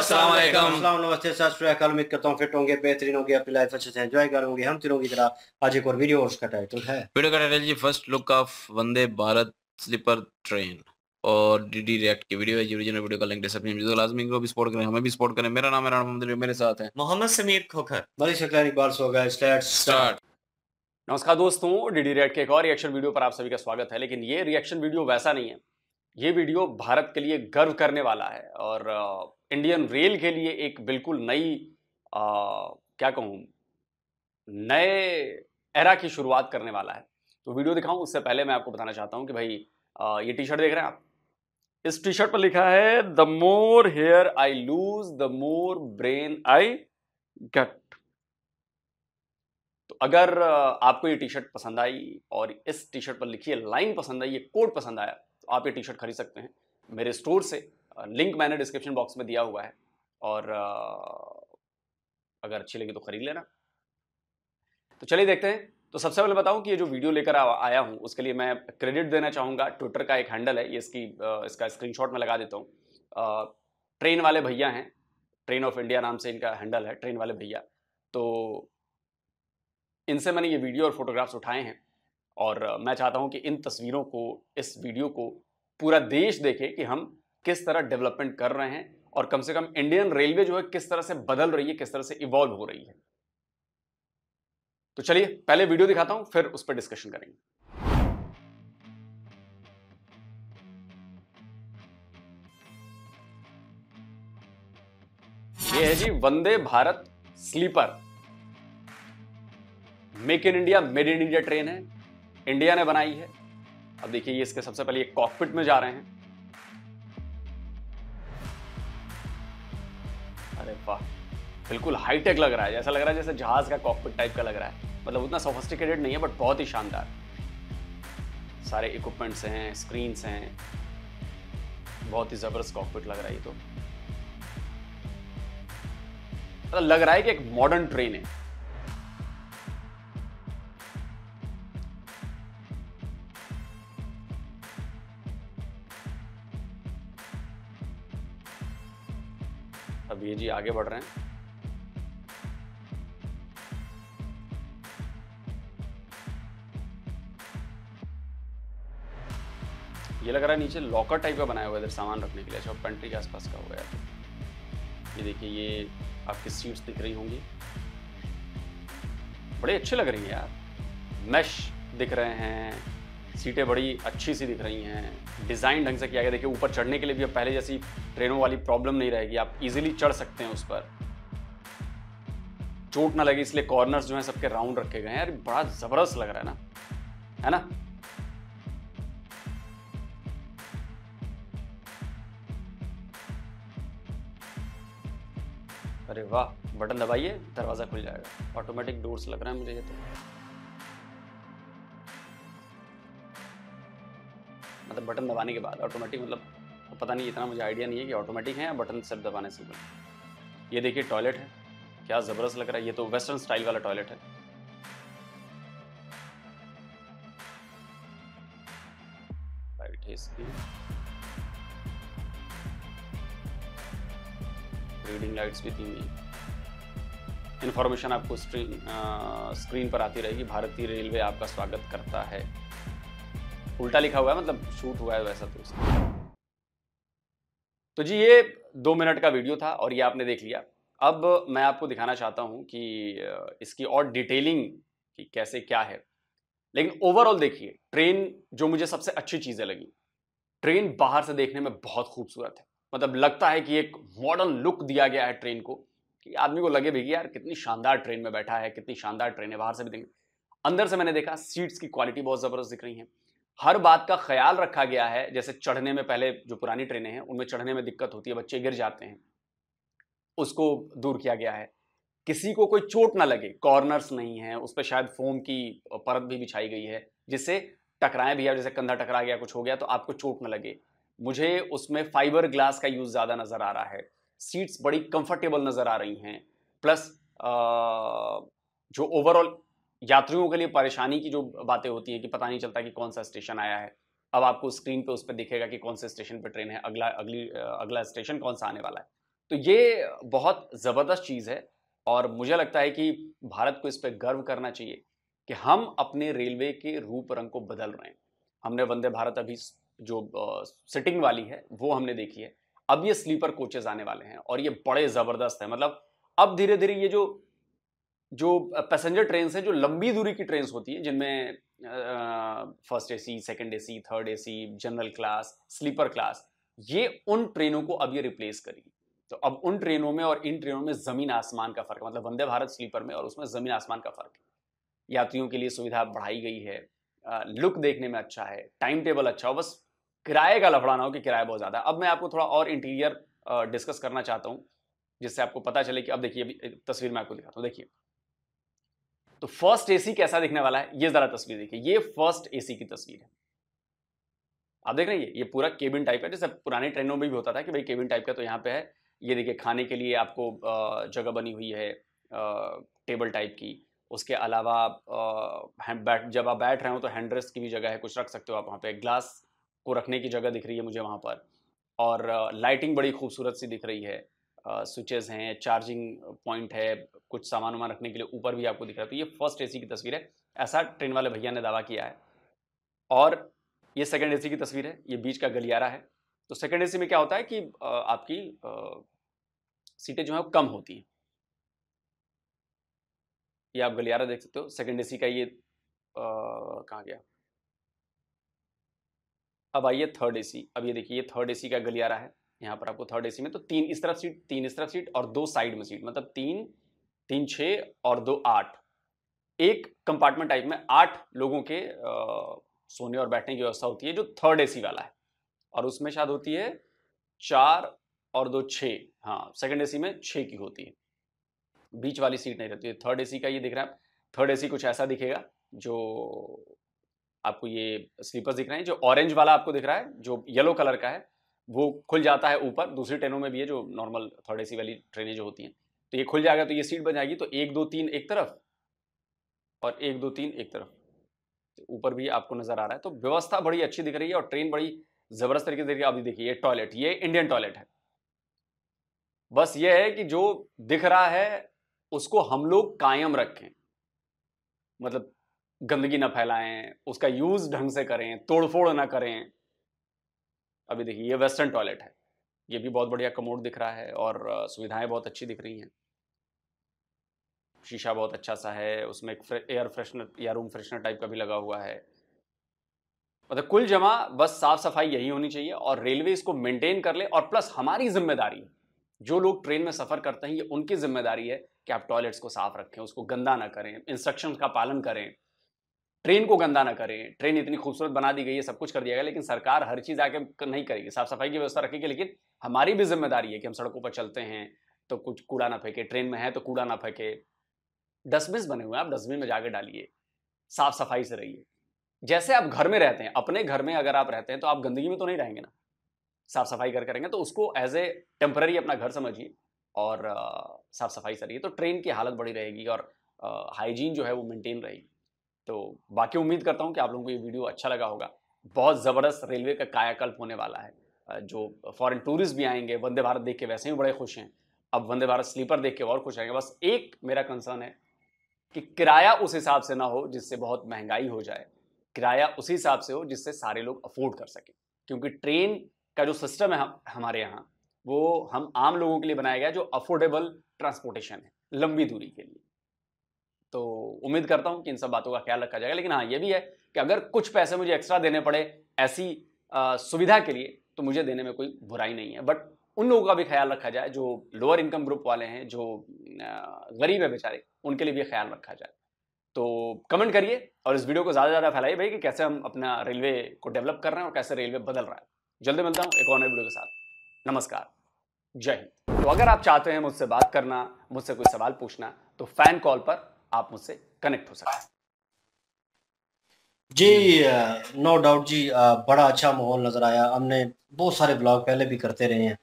नमस्ते उम्मीद करता हूँ फिट होंगे बेहतरीन होंगे अपनी लाइफ अच्छे से एंजॉय हम तीनों आज एक और वीडियो उसका टाइटल है वीडियो का टाइटल जी first look of Vande Bharat sleeper train और डी डी की वीडियो है जी वीडियो का लिंक लाजमी को भी सपोर्ट करें हमें भी सपोर्ट करें मेरा नाम है राम मेरे साथ है मोहम्मद समीर खोखर बड़ी इकबाल सो गए स्टार्ट नमस्कार दोस्तों के एक और रिएक्शन वीडियो पर आप सभी का स्वागत है लेकिन ये रिएक्शन वीडियो वैसा नहीं है ये वीडियो भारत के लिए गर्व करने वाला है और इंडियन रेल के लिए एक बिल्कुल नई क्या कहूँ नए एरा की शुरुआत करने वाला है तो वीडियो दिखाऊं उससे पहले मैं आपको बताना चाहता हूं कि भाई आ, ये टी शर्ट देख रहे हैं आप इस टी शर्ट पर लिखा है the more hair I lose the more brain I got तो अगर आपको ये टी शर्ट पसंद आई और इस टी शर्ट पर लिखी लाइन पसंद आई ये कोड पसंद आया आप ये टी शर्ट खरीद सकते हैं मेरे स्टोर से लिंक मैंने डिस्क्रिप्शन बॉक्स में दिया हुआ है और अगर अच्छी लगी तो खरीद लेना तो चलिए देखते हैं तो सबसे पहले बताऊं कि ये जो वीडियो लेकर आया हूं उसके लिए मैं क्रेडिट देना चाहूंगा ट्विटर का एक हैंडल है ये इसकी इसका स्क्रीनशॉट में लगा देता हूँ ट्रेन वाले भैया हैं ट्रेन ऑफ इंडिया नाम से इनका हैंडल है ट्रेन वाले भैया तो इनसे मैंने ये वीडियो और फोटोग्राफ्स उठाए हैं और मैं चाहता हूं कि इन तस्वीरों को इस वीडियो को पूरा देश देखे कि हम किस तरह डेवलपमेंट कर रहे हैं और कम से कम इंडियन रेलवे जो है किस तरह से बदल रही है किस तरह से इवॉल्व हो रही है तो चलिए पहले वीडियो दिखाता हूं फिर उस पर डिस्कशन करेंगे ये है जी Vande Bharat sleeper make in India made in India train है इंडिया ने बनाई है अब देखिए ये इसके सबसे पहले कॉकपिट में जा रहे हैं अरे वाह बिल्कुल हाईटेक लग रहा है ऐसा लग रहा है जैसे जहाज का कॉकपिट टाइप का लग रहा है मतलब उतना सोफिस्टिकेटेड नहीं है बट बहुत ही शानदार सारे इक्विपमेंट्स हैं स्क्रीन्स हैं बहुत ही ज़बरदस्त कॉकपिट लग रहा है ये तो मतलब लग रहा है कि एक मॉडर्न ट्रेन है अब ये जी आगे बढ़ रहे हैं ये लग रहा है नीचे लॉकर टाइप का बनाया हुआ है इधर सामान रखने के लिए अच्छा पेंट्री के आसपास का हुआ है ये देखिए ये आपकी सीट्स दिख रही होंगी बड़े अच्छे लग रही है यार मैश दिख रहे हैं सीटें बड़ी अच्छी सी दिख रही हैं डिज़ाइन ढंग से किया गया देखिए ऊपर चढ़ने के लिए भी अब पहले जैसी ट्रेनों वाली प्रॉब्लम नहीं रहेगी आप इजीली चढ़ सकते हैं उस पर चोट ना लगे इसलिए कॉर्नर्स जो हैं सबके राउंड रखे गए हैं अरे बड़ा ज़बरदस्त लग रहा है ना है ना अरे वाह बटन दबाइए दरवाज़ा खुल जाएगा ऑटोमेटिक डोर्स लग रहा है मुझे ये तो मतलब बटन दबाने के बाद ऑटोमेटिक मतलब पता नहीं इतना मुझे आइडिया नहीं है कि ऑटोमेटिक है या बटन सिर्फ दबाने से ये देखिए टॉयलेट है क्या ज़बरदस्त लग रहा है ये तो वेस्टर्न स्टाइल वाला टॉयलेट है रीडिंग लाइट्स भी दी इन्फॉर्मेशन आपको स्क्रीन पर आती रहेगी भारतीय रेलवे आपका स्वागत करता है उल्टा लिखा हुआ है मतलब शूट हुआ है वैसा तो तो जी ये दो मिनट का वीडियो था और ये आपने देख लिया अब मैं आपको दिखाना चाहता हूं कि इसकी और डिटेलिंग कि कैसे क्या है लेकिन ओवरऑल देखिए ट्रेन जो मुझे सबसे अच्छी चीज़ें लगी ट्रेन बाहर से देखने में बहुत खूबसूरत है मतलब लगता है कि एक मॉडर्न लुक दिया गया है ट्रेन को कि आदमी को लगे भी यार कितनी शानदार ट्रेन में बैठा है कितनी शानदार ट्रेन है बाहर से भी देखें अंदर से मैंने देखा सीट्स की क्वालिटी बहुत ज़बरदस्त दिख रही है हर बात का ख्याल रखा गया है जैसे चढ़ने में पहले जो पुरानी ट्रेनें हैं उनमें चढ़ने में दिक्कत होती है बच्चे गिर जाते हैं उसको दूर किया गया है किसी को कोई चोट ना लगे कॉर्नर्स नहीं है उस पर शायद फोम की परत भी बिछाई गई है जिससे टकराएं भी आप जैसे कंधा टकरा गया कुछ हो गया तो आपको चोट ना लगे मुझे उसमें फाइबर ग्लास का यूज़ ज़्यादा नज़र आ रहा है सीट्स बड़ी कंफर्टेबल नज़र आ रही हैं प्लस आ, जो ओवरऑल यात्रियों के लिए परेशानी की जो बातें होती है कि पता नहीं चलता कि कौन सा स्टेशन आया है अब आपको स्क्रीन पे उस पर दिखेगा कि कौन से स्टेशन पे ट्रेन है अगला अगली अगला स्टेशन कौन सा आने वाला है तो ये बहुत ज़बरदस्त चीज़ है और मुझे लगता है कि भारत को इस पर गर्व करना चाहिए कि हम अपने रेलवे के रूप रंग को बदल रहे हैं हमने वंदे भारत अभी जो सिटिंग वाली है वो हमने देखी है अब ये स्लीपर कोचेज आने वाले हैं और ये बड़े ज़बरदस्त है मतलब अब धीरे धीरे ये जो जो पैसेंजर ट्रेन हैं जो लंबी दूरी की ट्रेन होती हैं जिनमें first AC second AC third AC general class sleeper class ये उन ट्रेनों को अब ये रिप्लेस करेगी तो अब उन ट्रेनों में और इन ट्रेनों में ज़मीन आसमान का फ़र्क मतलब वंदे भारत स्लीपर में और उसमें ज़मीन आसमान का फ़र्क है यात्रियों के लिए सुविधा बढ़ाई गई है लुक देखने में अच्छा है टाइम टेबल अच्छा हो बस किराए का लफड़ाना हो कि किराया बहुत ज़्यादा अब मैं आपको थोड़ा और इंटीरियर डिस्कस करना चाहता हूँ जिससे आपको पता चले कि अब देखिए तस्वीर में आपको दिखाता हूँ देखिए तो फर्स्ट एसी कैसा दिखने वाला है ये जरा तस्वीर देखिए ये फर्स्ट एसी की तस्वीर है आप देख रहे हैं ये पूरा केबिन टाइप है जैसे पुराने ट्रेनों में भी होता था कि भाई केबिन टाइप का तो यहाँ पे है ये देखिए खाने के लिए आपको जगह बनी हुई है टेबल टाइप की उसके अलावा बैठ जब आप बैठ रहे हो तो हैंड रेस्ट की भी जगह है कुछ रख सकते हो आप वहाँ पे ग्लास को रखने की जगह दिख रही है मुझे वहाँ पर और लाइटिंग बड़ी खूबसूरत सी दिख रही है स्विचेस हैं चार्जिंग पॉइंट है कुछ सामान वामान रखने के लिए ऊपर भी आपको दिख रहा है तो ये फर्स्ट एसी की तस्वीर है ऐसा ट्रेन वाले भैया ने दावा किया है और ये सेकेंड एसी की तस्वीर है ये बीच का गलियारा है तो सेकेंड एसी में क्या होता है कि आपकी सीटें जो है कम होती हैं ये आप गलियारा देख सकते हो सेकेंड एसी का ये कहाँ गया अब आइए थर्ड एसी अब ये देखिए ये थर्ड एसी का गलियारा है यहाँ पर आपको थर्ड एसी में तो तीन इस तरफ सीट तीन इस तरफ सीट और दो साइड में सीट मतलब तीन तीन छः और दो आठ एक कंपार्टमेंट टाइप में आठ लोगों के आ, सोने और बैठने की व्यवस्था होती है जो थर्ड एसी वाला है और उसमें शायद होती है चार और दो छः हाँ सेकेंड एसी में छः की होती है बीच वाली सीट नहीं रहती है थर्ड एसी का ये दिख रहा है थर्ड एसी कुछ ऐसा दिखेगा जो आपको ये स्लीपर्स दिख रहे हैं जो ऑरेंज वाला आपको दिख रहा है जो येलो कलर का है वो खुल जाता है ऊपर दूसरी ट्रेनों में भी है जो नॉर्मल थर्ड ए वाली ट्रेनें जो होती हैं तो ये खुल जाएगा तो ये सीट बन जाएगी तो एक दो तीन एक तरफ और एक दो तीन एक तरफ तो ऊपर भी आपको नजर आ रहा है तो व्यवस्था बड़ी अच्छी दिख रही है और ट्रेन बड़ी जबरदस्त तरीके से आप देखिए ये टॉयलेट ये इंडियन टॉयलेट है बस ये है कि जो दिख रहा है उसको हम लोग कायम रखें मतलब गंदगी ना फैलाएं उसका यूज ढंग से करें तोड़फोड़ ना करें अभी देखिए ये वेस्टर्न टॉयलेट है ये भी बहुत बढ़िया कमोड दिख रहा है और सुविधाएं बहुत अच्छी दिख रही हैं शीशा बहुत अच्छा सा है उसमें एक एयर फ्रेशनर या रूम फ्रेशनर टाइप का भी लगा हुआ है मतलब कुल जमा बस साफ सफाई यही होनी चाहिए और रेलवे इसको मेंटेन कर ले और प्लस हमारी जिम्मेदारी जो लोग ट्रेन में सफ़र करते हैं ये उनकी जिम्मेदारी है कि आप टॉयलेट्स को साफ रखें उसको गंदा ना करें इंस्ट्रक्शन का पालन करें ट्रेन को गंदा ना करें ट्रेन इतनी खूबसूरत बना दी गई है सब कुछ कर दिया गया लेकिन सरकार हर चीज़ आके नहीं करेगी साफ सफाई की व्यवस्था रखेगी लेकिन हमारी भी जिम्मेदारी है कि हम सड़कों पर चलते हैं तो कुछ कूड़ा ना फेंके ट्रेन में है तो कूड़ा ना फेंके डस्टबिन बने हुए हैं आप डस्टबिन में जाकर डालिए साफ सफाई से रहिए जैसे आप घर में रहते हैं अपने घर में अगर आप रहते हैं तो आप गंदगी में तो नहीं रहेंगे ना साफ सफाई कर करेंगे तो उसको एज ए टेम्पररी अपना घर समझिए और साफ सफाई से रहिए तो ट्रेन की हालत बड़ी रहेगी और हाइजीन जो है वो मेंटेन रहेगी तो बाकी उम्मीद करता हूँ कि आप लोगों को ये वीडियो अच्छा लगा होगा बहुत ज़बरदस्त रेलवे का कायाकल्प होने वाला है जो फॉरेन टूरिस्ट भी आएंगे वंदे भारत देख के वैसे ही बड़े खुश हैं अब वंदे भारत स्लीपर देख के और खुश आएंगे बस एक मेरा कंसर्न है कि किराया उस हिसाब से ना हो जिससे बहुत महंगाई हो जाए किराया उसी हिसाब से हो जिससे सारे लोग अफोर्ड कर सकें क्योंकि ट्रेन का जो सिस्टम है हम, हमारे यहाँ वो हम आम लोगों के लिए बनाया गया जो अफोर्डेबल ट्रांसपोर्टेशन है लंबी दूरी के लिए तो उम्मीद करता हूँ कि इन सब बातों का ख्याल रखा जाएगा लेकिन हाँ ये भी है कि अगर कुछ पैसे मुझे एक्स्ट्रा देने पड़े ऐसी आ, सुविधा के लिए तो मुझे देने में कोई बुराई नहीं है बट उन लोगों का भी ख्याल रखा जाए जो लोअर इनकम ग्रुप वाले हैं जो गरीब है बेचारे उनके लिए भी ख्याल रखा जाए तो कमेंट करिए और इस वीडियो को ज़्यादा से ज़्यादा फैलाइए भाई कि कैसे हम अपना रेलवे को डेवलप कर रहे हैं और कैसे रेलवे बदल रहा है जल्दी मिलता हूँ एक और नए वीडियो के साथ नमस्कार जय हिंद तो अगर आप चाहते हैं मुझसे बात करना मुझसे कोई सवाल पूछना तो फैन कॉल पर आप मुझसे कनेक्ट हो सकते हैं जी नो uh, डाउट जी uh, बड़ा अच्छा माहौल नज़र आया हमने बहुत सारे ब्लॉग पहले भी करते रहे हैं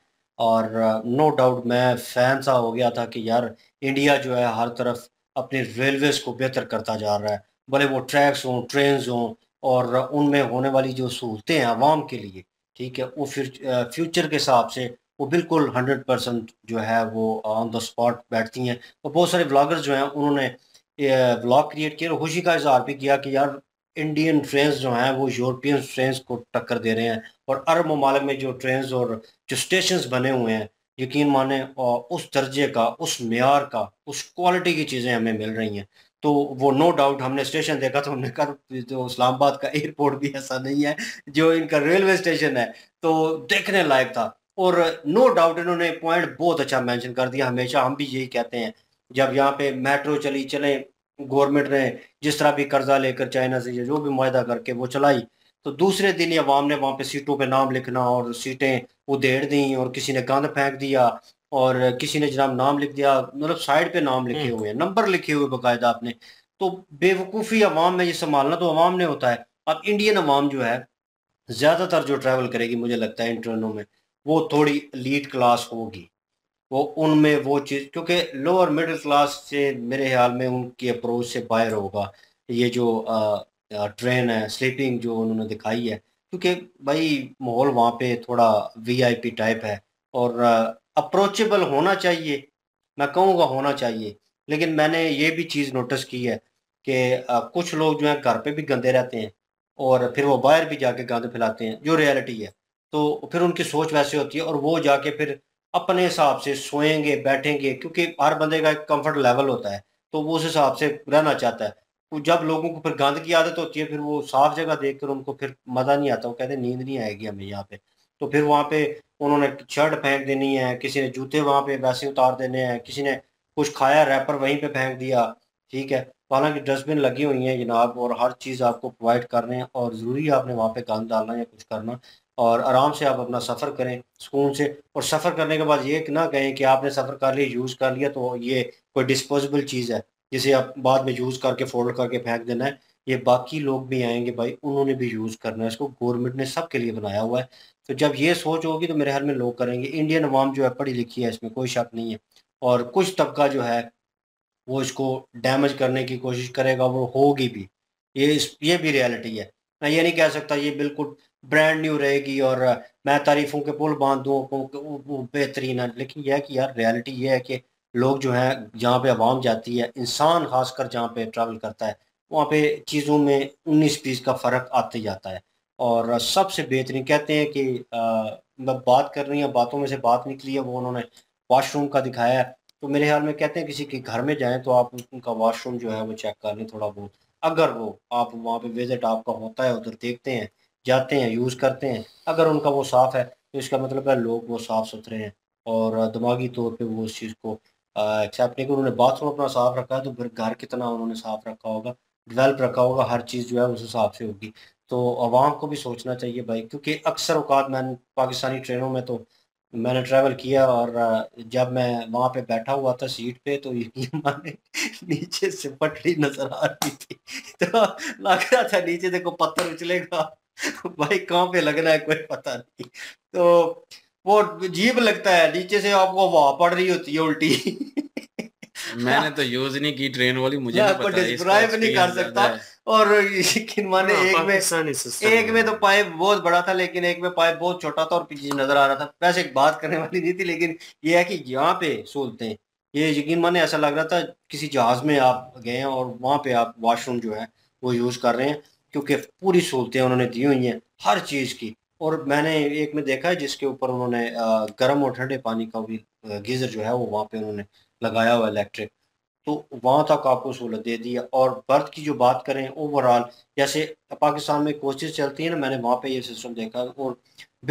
और नो uh, डाउट मैं फैन सा हो गया था कि यार इंडिया जो है हर तरफ अपने रेलवेज़ को बेहतर करता जा रहा है भले वो ट्रैक्स हों ट्रेन हों और उनमें होने वाली जो सहूलतें हैं आवाम के लिए ठीक है वो फिर फ्यूचर के हिसाब से वो बिल्कुल हंड्रेड परसेंट जो है वो ऑन द स्पॉट बैठती हैं और बहुत सारे ब्लॉगर्स जो हैं उन्होंने ब्लॉक क्रिएट किया और तो खुशी का इजहार भी किया कि यार इंडियन ट्रेन जो हैं वो यूरोपियन ट्रेन को टक्कर दे रहे हैं और अरब ममालक में जो ट्रेन और जो स्टेशन बने हुए हैं यकीन माने और उस दर्जे का उस मैार का उस क्वालिटी की चीज़ें हमें मिल रही हैं तो वो नो डाउट हमने स्टेशन देखा तो हमने कहा जो तो इस्लामाबाद का एयरपोर्ट भी ऐसा नहीं है जो इनका रेलवे स्टेशन है तो देखने लायक था और नो डाउट इन्होंने पॉइंट बहुत अच्छा मेंशन कर दिया हमेशा हम भी यही कहते हैं जब यहाँ पे मेट्रो चली चले गवर्नमेंट ने जिस तरह भी कर्जा लेकर चाइना से जो भी माहा करके वो चलाई तो दूसरे दिन ही अवाम ने वहाँ पे सीटों पे नाम लिखना और सीटें उधेड़ दी और किसी ने गंद फेंक दिया और किसी ने जनाब नाम लिख दिया मतलब साइड पे नाम लिखे हम्म। हुए हैं नंबर लिखे हुए बाकायदा आपने तो बेवकूफ़ी अवाम में ये संभालना तो अवाम ने होता है अब इंडियन अवाम जो है ज़्यादातर जो ट्रैवल करेगी मुझे लगता है इन ट्रेनों में वो थोड़ी लीड क्लास होगी वो उनमें वो चीज़ क्योंकि लोअर मिडिल क्लास से मेरे ख्याल में उनकी अप्रोच से बाहर होगा ये जो आ, ट्रेन है स्लीपिंग जो उन्होंने दिखाई है क्योंकि भाई माहौल वहाँ पे थोड़ा वीआईपी टाइप है और अप्रोचेबल होना चाहिए मैं कहूँगा होना चाहिए लेकिन मैंने ये भी चीज़ नोटिस की है कि कुछ लोग जो हैं घर पर भी गंदे रहते हैं और फिर वो बाहर भी जाके गंद फैलाते हैं जो रियलिटी है तो फिर उनकी सोच वैसे होती है और वो जाके फिर अपने हिसाब से सोएंगे बैठेंगे क्योंकि हर बंदे का एक कम्फर्ट लेवल होता है तो वो उस हिसाब से रहना चाहता है तो जब लोगों को फिर गंद की आदत होती है फिर वो साफ जगह देख कर उनको फिर मज़ा नहीं आता वो कहते नींद नहीं आएगी हमें यहाँ पे तो फिर वहाँ पे उन्होंने शर्ट फेंक देनी है किसी ने जूते वहाँ पे वैसे उतार देने हैं किसी ने कुछ खाया रैपर वहीं पे फेंक दिया ठीक है हालांकि डस्टबिन लगी हुई है जनाब और हर चीज़ आपको प्रोवाइड कर रहे हैं और ज़रूरी है आपने वहाँ पे गंद डालना या कुछ करना और आराम से आप अपना सफ़र करें सुकून से और सफ़र करने के बाद ये ना कहें कि आपने सफ़र कर लिया यूज़ कर लिया तो ये कोई डिस्पोजेबल चीज़ है जिसे आप बाद में यूज़ करके फोल्ड करके फेंक देना है ये बाकी लोग भी आएंगे भाई उन्होंने भी यूज़ करना है इसको गवर्नमेंट ने सब के लिए बनाया हुआ है तो जब ये सोच होगी तो मेरे हाल में लोग करेंगे इंडियन अवाम जो है पढ़ी लिखी है इसमें कोई शक नहीं है और कुछ तबका जो है वो इसको डैमेज करने की कोशिश करेगा वो होगी भी ये इस ये भी रियलिटी है मैं ये नहीं कह सकता ये बिल्कुल ब्रांड न्यू रहेगी और मैं तारीफों के पुल बांध दूँ वो बेहतरीन है लेकिन यह कि यार रियलिटी ये है कि लोग जो हैं जहाँ पे आवाम जाती है इंसान खासकर जहाँ पे ट्रैवल करता है वहाँ पे चीज़ों में उन्नीस बीस का फ़र्क आते जाता है और सबसे बेहतरीन कहते हैं कि मैं बात कर रही है बातों में से बात निकली है वो उन्होंने वाशरूम का दिखाया तो मेरे ख्याल में कहते हैं किसी के घर में जाएँ तो आप उनका वाशरूम जो है वो चेक कर लें थोड़ा बहुत अगर वो आप वहाँ पर विजिट आपका होता है उधर देखते हैं जाते हैं यूज़ करते हैं अगर उनका वो साफ़ है तो इसका मतलब है लोग वो साफ़ सुथरे हैं और दिमागी तौर पे वो उस चीज़ को एक्सेप्ट नहीं कर उन्होंने बाथरूम अपना साफ़ रखा है तो फिर घर कितना उन्होंने साफ़ रखा होगा डिवेल्प रखा होगा हर चीज़ जो है उस हिसाब से होगी तो आवाम को भी सोचना चाहिए भाई क्योंकि अक्सर अवकात मैंने पाकिस्तानी ट्रेनों में तो मैंने ट्रैवल किया और जब मैं वहाँ पे बैठा हुआ था सीट पे तो ये नीचे से पटरी नजर आ रही थी तो लग रहा था नीचे देखो पत्थर उछलेगा भाई कहाँ पे लगना है कोई पता नहीं तो वो जीप लगता है नीचे से आपको वहां पड़ रही होती है उल्टी मैंने तो यूज नहीं की ट्रेन वाली मुझे नहीं पता डिस्क्राइब नहीं कर सकता और माने हाँ, एक में एक में तो पाइप बहुत बड़ा था लेकिन एक में पाइप बहुत छोटा था और पीछे नजर आ रहा था वैसे एक बात करने वाली नहीं थी लेकिन ये है कि यहाँ पे सहूलतें ये यकीन माने ऐसा लग रहा था किसी जहाज में आप गए और वहाँ पे आप वॉशरूम जो है वो यूज कर रहे हैं क्योंकि पूरी सहूलतें उन्होंने दी हुई हैं हर चीज़ की और मैंने एक में देखा है जिसके ऊपर उन्होंने गर्म और ठंडे पानी का भी गीज़र जो है वो वहाँ पे उन्होंने लगाया हुआ इलेक्ट्रिक तो वहाँ तक आपको सहूलत दे दी है और बर्थ की जो बात करें ओवरऑल जैसे पाकिस्तान में कोशिश चलती है ना मैंने वहाँ पे ये सिस्टम देखा और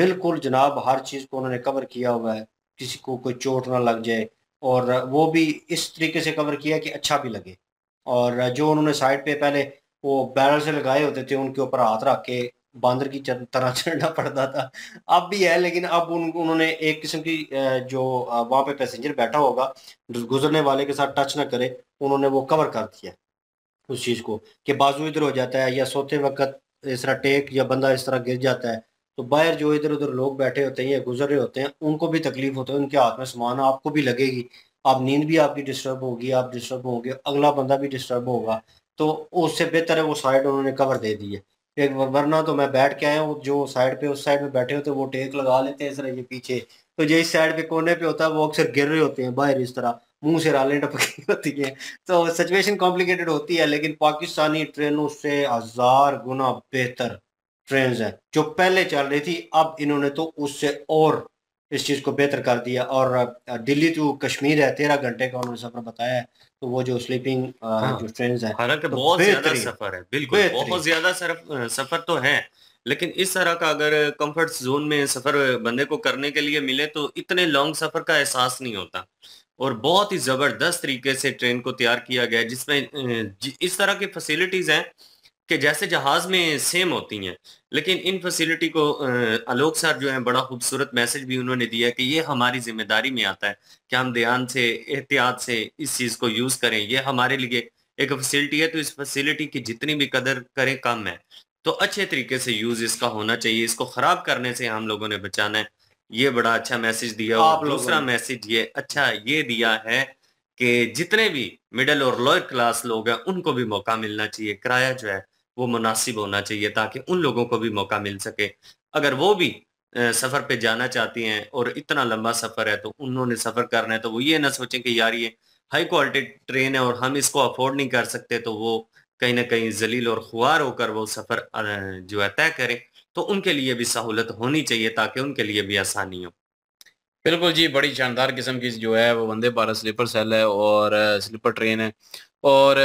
बिल्कुल जनाब हर चीज़ को उन्होंने कवर किया हुआ है किसी को कोई चोट ना लग जाए और वो भी इस तरीके से कवर किया कि अच्छा भी लगे और जो उन्होंने साइड पे पहले वो बैरल से लगाए होते थे उनके ऊपर हाथ रख के बांदर की तरह चढ़ना पड़ता था अब भी है लेकिन अब उन, उन्होंने एक किस्म की जो वहाँ पे पैसेंजर बैठा होगा गुजरने वाले के साथ टच ना करे उन्होंने वो कवर कर दिया उस चीज़ को कि बाजू इधर हो जाता है या सोते वक्त इस तरह टेक या बंदा इस तरह गिर जाता है तो बाहर जो इधर उधर लोग बैठे होते हैं या गुजर रहे होते हैं उनको भी तकलीफ होती है उनके हाथ में सामान आपको भी लगेगी आप नींद भी आपकी डिस्टर्ब होगी आप डिस्टर्ब होंगे अगला बंदा भी डिस्टर्ब होगा तो उससे बेहतर है वो साइड उन्होंने कवर दे दी है एक वरना तो मैं बैठ के आया हूँ जो साइड पे उस साइड में बैठे होते वो टेक लगा लेते हैं इस तरह ये पीछे तो जो इस साइड पे कोने पे होता है वो अक्सर गिर रहे होते हैं बाहर इस तरह मुंह से रालें टपकी होती है तो सिचुएशन कॉम्प्लिकेटेड होती है लेकिन पाकिस्तानी ट्रेनों से हजार गुना बेहतर ट्रेन है जो पहले चल रही थी अब इन्होंने तो उससे और इस चीज़ को बेहतर कर दिया और दिल्ली टू कश्मीर है तेरह घंटे का उन्होंने सफर बताया तो वो जो स्लीपिंग हाँ, जो ट्रेन है तो बहुत ज्यादा सफर है बिल्कुल बहुत ज्यादा सफर तो है लेकिन इस तरह का अगर कंफर्ट जोन में सफर बंदे को करने के लिए मिले तो इतने लॉन्ग सफर का एहसास नहीं होता और बहुत ही जबरदस्त तरीके से ट्रेन को तैयार किया गया जिसमें इस तरह की फैसिलिटीज हैं कि जैसे जहाज में सेम होती हैं लेकिन इन फैसिलिटी को आलोक सर जो है बड़ा खूबसूरत मैसेज भी उन्होंने दिया कि ये हमारी जिम्मेदारी में आता है कि हम ध्यान से एहतियात से इस चीज़ को यूज़ करें ये हमारे लिए एक फैसिलिटी है तो इस फैसिलिटी की जितनी भी कदर करें कम है तो अच्छे तरीके से यूज़ इसका होना चाहिए इसको ख़राब करने से हम लोगों ने बचाना है ये बड़ा अच्छा मैसेज दिया और दूसरा मैसेज ये अच्छा ये दिया है कि जितने भी मिडिल और लोअर क्लास लोग हैं उनको भी मौका मिलना चाहिए किराया जो है वो मुनासिब होना चाहिए ताकि उन लोगों को भी मौका मिल सके अगर वो भी सफ़र पे जाना चाहती हैं और इतना लंबा सफ़र है तो उन्होंने सफ़र करना है तो वो ये ना सोचें कि यार ये हाई क्वालिटी ट्रेन है और हम इसको अफोर्ड नहीं कर सकते तो वो कहीं ना कहीं जलील और खुआर होकर वो सफ़र जो है तय करें तो उनके लिए भी सहूलत होनी चाहिए ताकि उनके लिए भी आसानी हो बिल्कुल जी बड़ी शानदार किस्म की जो है वो वंदे भारत स्लीपर सेल है और स्लीपर ट्रेन है और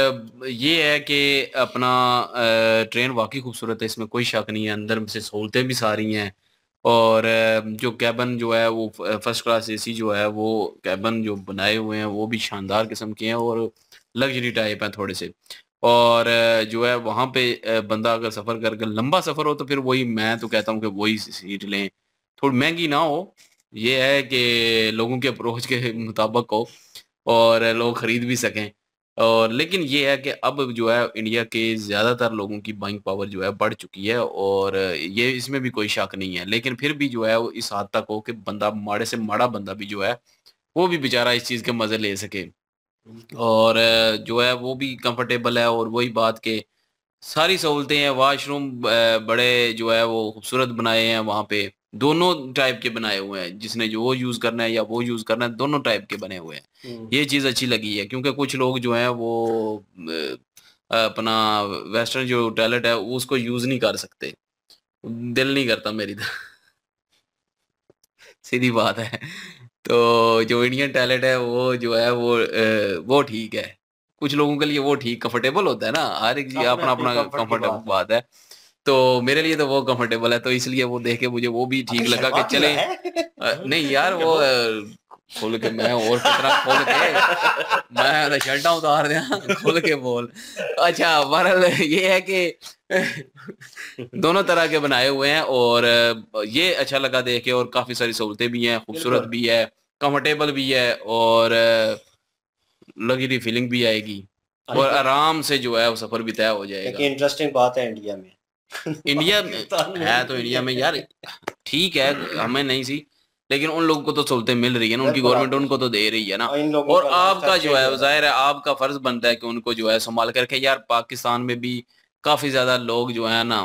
ये है कि अपना ट्रेन वाकई खूबसूरत है इसमें कोई शक नहीं है अंदर से सहूलतें भी सारी हैं और जो कैबन जो है वो फर्स्ट क्लास एसी जो है वो कैबन जो बनाए हुए हैं वो भी शानदार किस्म के हैं और लग्जरी टाइप हैं थोड़े से और जो है वहाँ पे बंदा अगर सफ़र कर अगर लंबा सफ़र हो तो फिर वही मैं तो कहता हूँ कि वही सीट लें थोड़ी महंगी ना हो ये है कि लोगों के अप्रोच के मुताबिक हो और लोग ख़रीद भी सकें और लेकिन ये है कि अब जो है इंडिया के ज़्यादातर लोगों की बाइंग पावर जो है बढ़ चुकी है और ये इसमें भी कोई शक नहीं है लेकिन फिर भी जो है वो इस हद तक हो कि बंदा माड़े से माड़ा बंदा भी जो है वो भी बेचारा इस चीज़ के मज़े ले सके और जो है वो भी कंफर्टेबल है और वही बात के सारी सहूलतें हैं वाशरूम बड़े जो है वो खूबसूरत बनाए हैं वहाँ पे दोनों टाइप के बनाए हुए हैं जिसने जो यूज करना है या वो यूज करना है दोनों टाइप के बने हुए हैं हम्म। ये चीज अच्छी लगी है क्योंकि कुछ लोग जो है वो अपना वेस्टर्न जो टैलेंट है उसको यूज नहीं कर सकते दिल नहीं करता मेरी सीधी बात है तो जो इंडियन टैलेंट है वो जो है वो वो ठीक है कुछ लोगों के लिए वो ठीक कंफर्टेबल होता है ना हर एक अपना अपना कंफर्टेबल बात है तो मेरे लिए तो वो कंफर्टेबल है तो इसलिए वो देख के मुझे वो भी ठीक लगा कि चले नहीं यार वो खोल के मैं और कितना खोल के मैं तो शर्टा उतार तो दिया खोल के बोल अच्छा बहरल ये है कि दोनों तरह के बनाए हुए हैं और ये अच्छा लगा देख के और काफी सारी सहूलतें भी हैं खूबसूरत भी है कंफर्टेबल भी है और लग्जरी फीलिंग भी आएगी और आराम से जो है वो सफर भी तय हो जाएगा इंटरेस्टिंग बात है इंडिया में इंडिया में है तो इंडिया में यार ठीक है हमें नहीं सी लेकिन उन लोगों को तो सहूलतें मिल रही है ना उनकी गवर्नमेंट तो उनको तो दे रही है ना और आपका जो है जाहिर है आपका फर्ज बनता है कि उनको जो है संभाल करके यार पाकिस्तान में भी काफी ज्यादा लोग जो है ना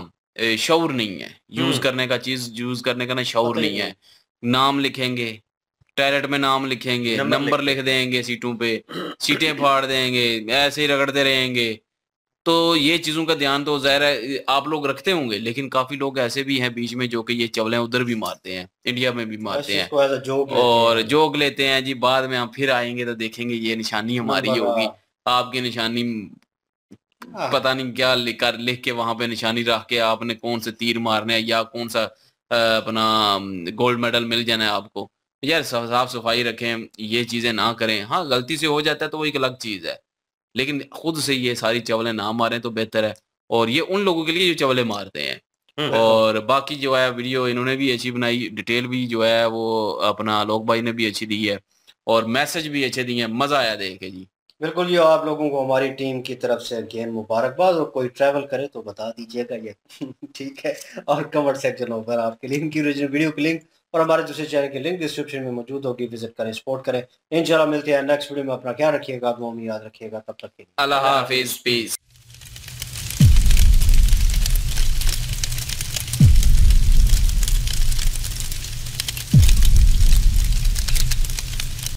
शौर नहीं है यूज हम्म। करने का चीज यूज करने का ना शौर नहीं है नाम लिखेंगे टॉयलेट में नाम लिखेंगे नंबर लिख देंगे सीटों पे सीटें फाड़ देंगे ऐसे ही रगड़ते रहेंगे तो ये चीज़ों का ध्यान तो ज़ाहिर है आप लोग रखते होंगे लेकिन काफ़ी लोग ऐसे भी हैं बीच में जो कि ये चवलें उधर भी मारते हैं इंडिया में भी मारते हैं जोग और जोग लेते हैं जी बाद में हम फिर आएंगे तो देखेंगे ये निशानी हमारी होगी आपकी निशानी हाँ। पता नहीं क्या लिख कर लिख के वहां पे निशानी रख के आपने कौन से तीर मारने हैं या कौन सा अपना गोल्ड मेडल मिल जाना है आपको यार साफ सफाई रखें ये चीजें ना करें हाँ गलती से हो जाता है तो वो एक अलग चीज है लेकिन खुद से ये सारी चावलें ना मारें तो बेहतर है और ये उन लोगों के लिए जो चावलें मारते हैं हम्म, और बाकी जो है वीडियो इन्होंने भी अच्छी बनाई डिटेल भी जो है वो अपना लोक भाई ने भी अच्छी दी है और मैसेज भी अच्छे दिए हैं मजा आया देख के जी बिल्कुल ये आप लोगों को हमारी टीम की तरफ से गेम मुबारकबाद और कोई ट्रैवल करे तो बता दीजिएगा ये ठीक है और कमेंट सेक्शन ऊपर आपके लिंक की ओरिजिनल वीडियो की लिंक और हमारे दूसरे चैनल की लिंक डिस्क्रिप्शन में मौजूद होगी विजिट करें सपोर्ट करें इंशाल्लाह मिलते हैं नेक्स्ट वीडियो में अपना ख्याल रखिएगा याद रखिएगा तब तक के लिए अल्लाह हाफिज पीस